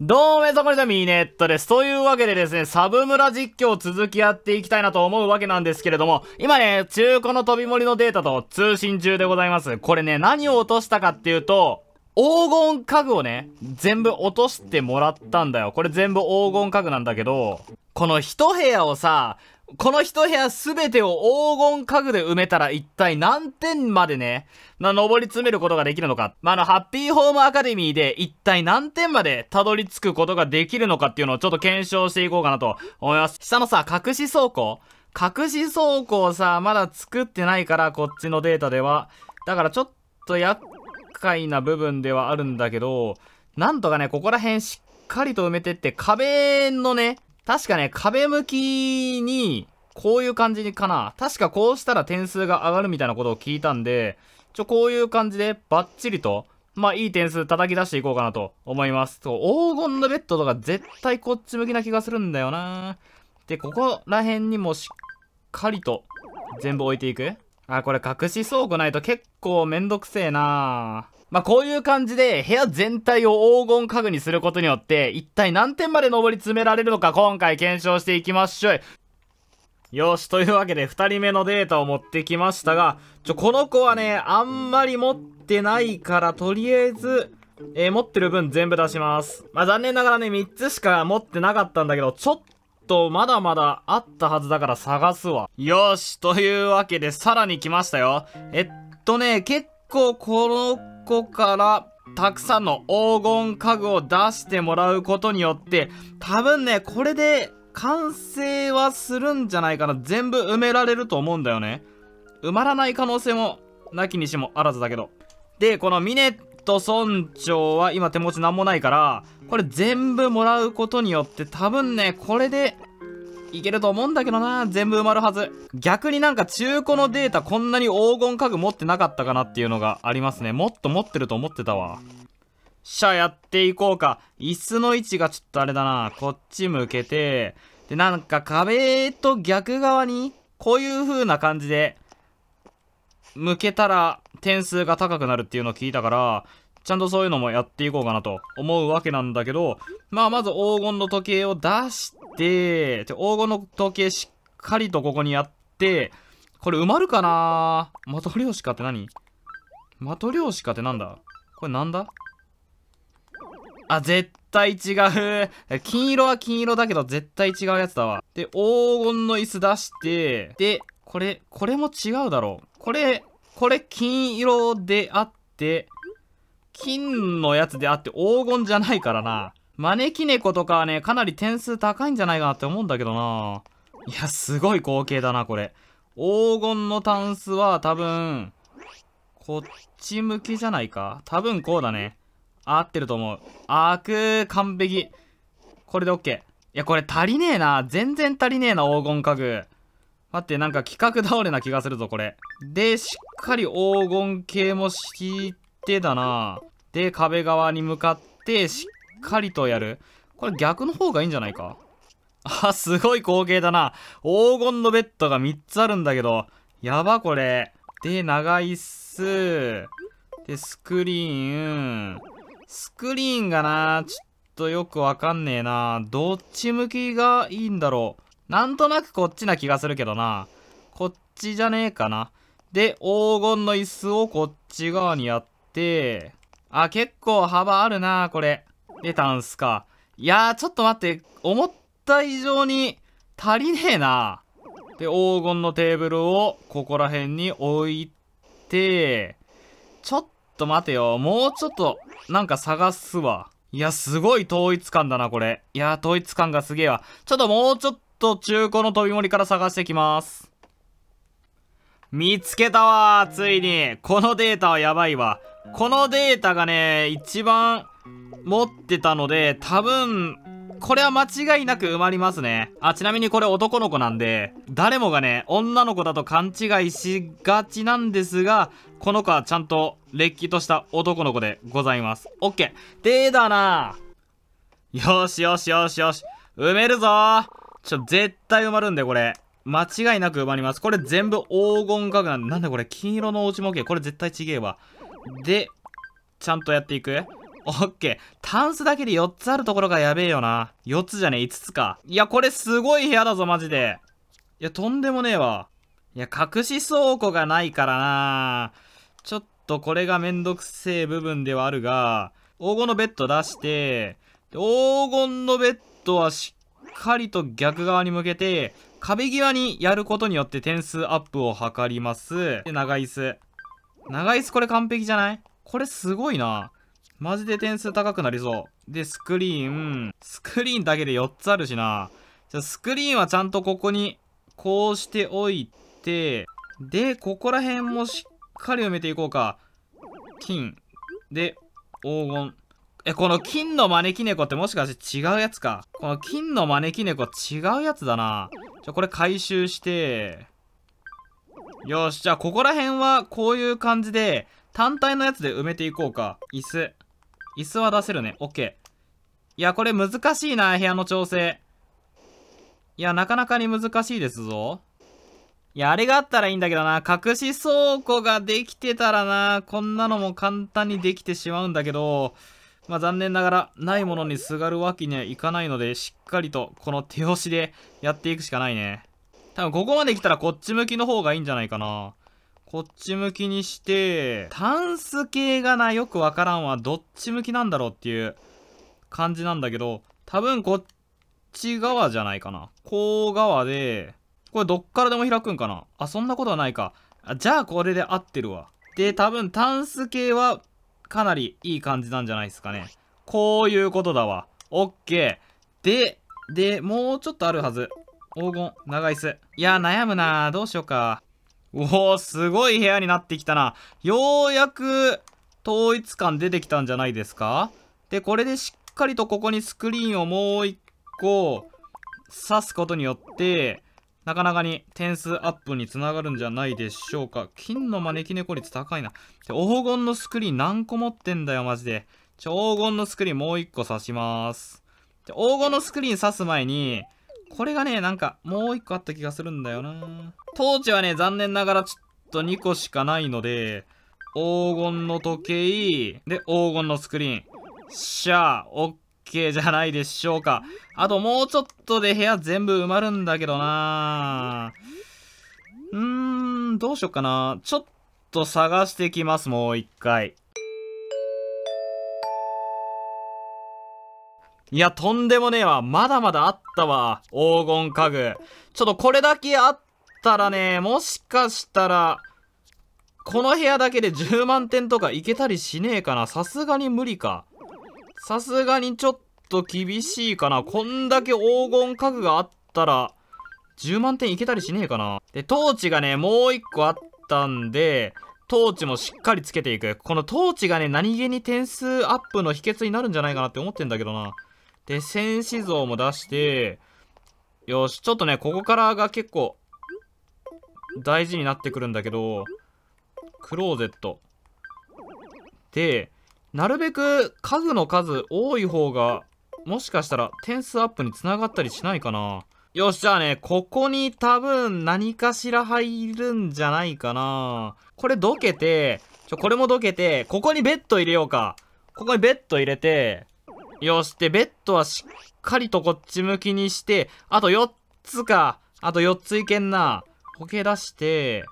どうも、皆さん、こんにちは、ミネットです。というわけでですね、サブ村実況を続きやっていきたいなと思うわけなんですけれども、今ね、中古の飛び森のデータと通信中でございます。これね、何を落としたかっていうと、黄金家具をね、全部落としてもらったんだよ。これ全部黄金家具なんだけど、この一部屋をさ、この一部屋すべてを黄金家具で埋めたら一体何点までね、登り詰めることができるのか。まあ、あの、ハッピーホームアカデミーで一体何点までたどり着くことができるのかっていうのをちょっと検証していこうかなと思います。下のさ、隠し倉庫隠し倉庫をさ、まだ作ってないから、こっちのデータでは。だからちょっと厄介な部分ではあるんだけど、なんとかね、ここら辺しっかりと埋めてって、壁のね、確かね、壁向きに、こういう感じかな。確かこうしたら点数が上がるみたいなことを聞いたんで、ちょ、こういう感じで、バッチリと、まあ、いい点数叩き出していこうかなと思います。黄金のベッドとか絶対こっち向きな気がするんだよなで、ここら辺にもしっかりと、全部置いていくあ、これ隠し倉庫ないと結構めんどくせえなまあ、こういう感じで部屋全体を黄金家具にすることによって一体何点まで上り詰められるのか今回検証していきましょう。よし、というわけで2人目のデータを持ってきましたが、ちょ、この子はね、あんまり持ってないから、とりあえず、えー、持ってる分全部出します。まあ、残念ながらね、3つしか持ってなかったんだけど、ちょっとまだまだあったはずだから探すわ。よし、というわけでさらに来ましたよ。えっとね、結構このこからたくさんの黄金家具を出してもらうことによって多分ねこれで完成はするんじゃないかな全部埋められると思うんだよね埋まらない可能性もなきにしもあらずだけどでこのミネット村長は今手持ち何もないからこれ全部もらうことによって多分ねこれでいけると思うんだけどな全部埋まるはず。逆になんか中古のデータこんなに黄金家具持ってなかったかなっていうのがありますね。もっと持ってると思ってたわ。しゃ、やっていこうか。椅子の位置がちょっとあれだな。こっち向けて、で、なんか壁と逆側に、こういう風な感じで、向けたら点数が高くなるっていうのを聞いたから、ちゃんとそういうのもやっていこうかなと思うわけなんだけど、まあ、まず黄金の時計を出して、黄金の時計しっかりとここにやって、これ埋まるかなマトリョーシカって何マトリョーシカってなんだこれなんだあ、絶対違う。金色は金色だけど絶対違うやつだわ。で、黄金の椅子出して、で、これ、これも違うだろう。これ、これ金色であって、金のやつであって黄金じゃないからな。招き猫とかはね、かなり点数高いんじゃないかなって思うんだけどな。いや、すごい光景だな、これ。黄金のタンスは多分、こっち向きじゃないか多分こうだね。合ってると思う。あく完璧。これで OK。いや、これ足りねえな。全然足りねえな、黄金家具。待って、なんか企画倒れな気がするぞ、これ。で、しっかり黄金系も敷い手だなで壁側に向かってしっかりとやるこれ逆の方がいいんじゃないかあすごい光景だな黄金のベッドが3つあるんだけどやばこれで長い椅すでスクリーンスクリーンがなちょっとよくわかんねえなどっち向きがいいんだろうなんとなくこっちな気がするけどなこっちじゃねえかなで黄金の椅子をこっち側にやってて、あ、結構幅あるな、これ。出たんすか。いやー、ちょっと待って、思った以上に足りねえな。で、黄金のテーブルをここら辺に置いて、ちょっと待てよ。もうちょっと、なんか探すわ。いや、すごい統一感だな、これ。いや、統一感がすげえわ。ちょっともうちょっと中古の飛び森から探してきます。見つけたわついに。このデータはやばいわ。このデータがね、一番持ってたので、多分、これは間違いなく埋まりますね。あ、ちなみにこれ男の子なんで、誰もがね、女の子だと勘違いしがちなんですが、この子はちゃんと、れっきとした男の子でございます。オッケー。でだなよしよしよしよし。埋めるぞちょ、絶対埋まるんで、これ。間違いなく埋まります。これ全部黄金家具なんなんだこれ、金色のお家模型。これ絶対ちげえわ。で、ちゃんとやっていくオッケー。タンスだけで4つあるところがやべえよな。4つじゃねえ、5つか。いや、これすごい部屋だぞ、マジで。いや、とんでもねえわ。いや、隠し倉庫がないからなちょっとこれがめんどくせえ部分ではあるが、黄金のベッド出して、黄金のベッドはしかりと逆側に向けて、壁際にやることによって点数アップを図ります。で、長椅子。長椅子これ完璧じゃないこれすごいな。マジで点数高くなりそう。で、スクリーン。スクリーンだけで4つあるしな。じゃ、スクリーンはちゃんとここに、こうしておいて、で、ここら辺もしっかり埋めていこうか。金。で、黄金。え、この金の招き猫ってもしかして違うやつか。この金の招き猫違うやつだな。じゃ、これ回収して。よし、じゃあここら辺はこういう感じで、単体のやつで埋めていこうか。椅子。椅子は出せるね。オッケー。いや、これ難しいな、部屋の調整。いや、なかなかに難しいですぞ。いや、あれがあったらいいんだけどな。隠し倉庫ができてたらな、こんなのも簡単にできてしまうんだけど、まあ、残念ながらないものにすがるわけにはいかないので、しっかりとこの手押しでやっていくしかないね。多分ここまで来たらこっち向きの方がいいんじゃないかな。こっち向きにして、タンス系がな、よくわからんわ。どっち向きなんだろうっていう感じなんだけど、多分こっち側じゃないかな。こう側で、これどっからでも開くんかな。あ、そんなことはないか。あじゃあこれで合ってるわ。で、多分タンス系はかなりいい感じなんじゃないですかね。こういうことだわ。オッケー。で、で、もうちょっとあるはず。黄金、長椅子。いや、悩むなどうしようか。おお、すごい部屋になってきたな。ようやく、統一感出てきたんじゃないですかで、これでしっかりとここにスクリーンをもう一個、刺すことによって、なかなかに点数アップにつながるんじゃないでしょうか。金の招き猫率高いな。黄金のスクリーン何個持ってんだよ、マジで。黄金のスクリーンもう一個刺します。黄金のスクリーン刺す前に、これがね、なんか、もう一個あった気がするんだよな。トーチはね、残念ながらちょっと2個しかないので、黄金の時計、で、黄金のスクリーン。しゃあ、オッ OK じゃないでしょうか。あともうちょっとで部屋全部埋まるんだけどなうーん、どうしよっかな。ちょっと探してきます、もう一回。いや、とんでもねえわ。まだまだあったわ。黄金家具。ちょっとこれだけあったらね、もしかしたら、この部屋だけで10万点とかいけたりしねえかな。さすがに無理か。さすがにちょっと厳しいかな。こんだけ黄金家具があったら、10万点いけたりしねえかな。で、トーチがね、もう1個あったんで、トーチもしっかりつけていく。このトーチがね、何気に点数アップの秘訣になるんじゃないかなって思ってんだけどな。で、戦士像も出して、よし、ちょっとね、ここからが結構、大事になってくるんだけど、クローゼット。で、なるべく家具の数多い方が、もしかしたら点数アップにつながったりしないかな。よし、じゃあね、ここに多分何かしら入るんじゃないかな。これどけて、ちょ、これもどけて、ここにベッド入れようか。ここにベッド入れて、よして、ベッドはしっかりとこっち向きにして、あと4つか。あと4ついけんな。こけ出して、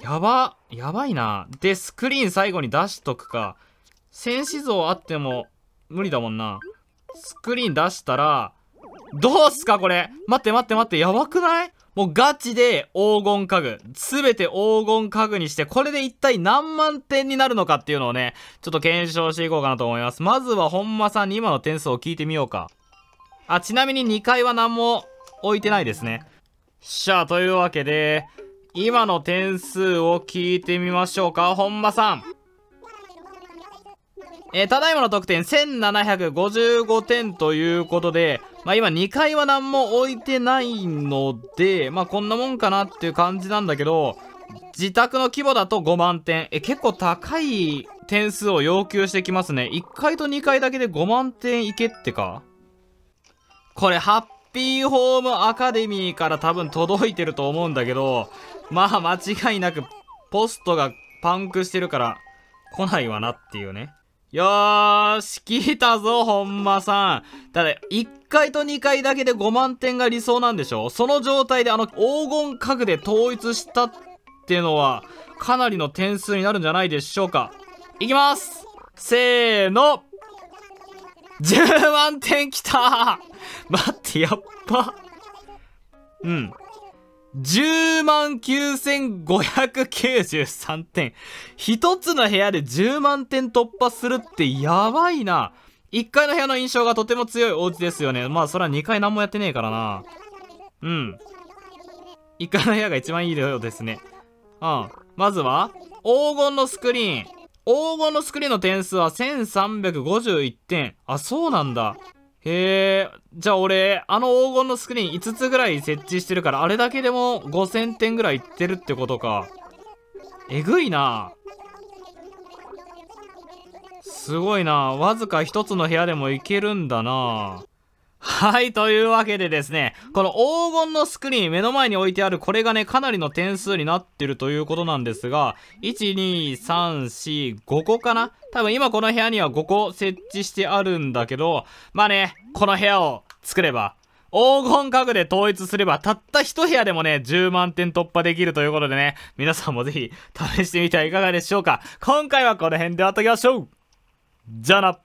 やば、やばいな。で、スクリーン最後に出しとくか。戦士像あっても無理だもんな。スクリーン出したら、どうすかこれ待って待って待って、やばくないもうガチで黄金家具。すべて黄金家具にして、これで一体何万点になるのかっていうのをね、ちょっと検証していこうかなと思います。まずは本間さんに今の点数を聞いてみようか。あ、ちなみに2階は何も置いてないですね。しゃあ、というわけで、今の点数を聞いてみましょうか。本間さん。えー、ただいまの得点1755点ということで、まあ今2階は何も置いてないので、まあこんなもんかなっていう感じなんだけど、自宅の規模だと5万点。え、結構高い点数を要求してきますね。1階と2階だけで5万点いけってかこれ、ハッピーホームアカデミーから多分届いてると思うんだけど、まあ間違いなくポストがパンクしてるから来ないわなっていうね。よーし、聞いたぞ、ほんまさん。ただ、1回と2回だけで5万点が理想なんでしょその状態であの黄金家具で統一したっていうのは、かなりの点数になるんじゃないでしょうか。いきますせーの !10 万点きた待って、やっぱ。うん。10万9593点。一つの部屋で10万点突破するってやばいな。1階の部屋の印象がとても強いお家ですよね。まあそれは2階何もやってねえからな。うん。1階の部屋が一番いいようですね。うん。まずは、黄金のスクリーン。黄金のスクリーンの点数は1351点。あ、そうなんだ。へえ、じゃあ俺、あの黄金のスクリーン5つぐらい設置してるから、あれだけでも5000点ぐらいいってるってことか。えぐいなすごいなわずか1つの部屋でもいけるんだなはい、というわけでですね、この黄金のスクリーン、目の前に置いてある、これがね、かなりの点数になってるということなんですが、1、2、3、4、5個かな多分今この部屋には5個設置してあるんだけど、まあね、この部屋を作れば、黄金家具で統一すれば、たった一部屋でもね、10万点突破できるということでね、皆さんもぜひ試してみてはいかがでしょうか。今回はこの辺で終わっときましょうじゃあな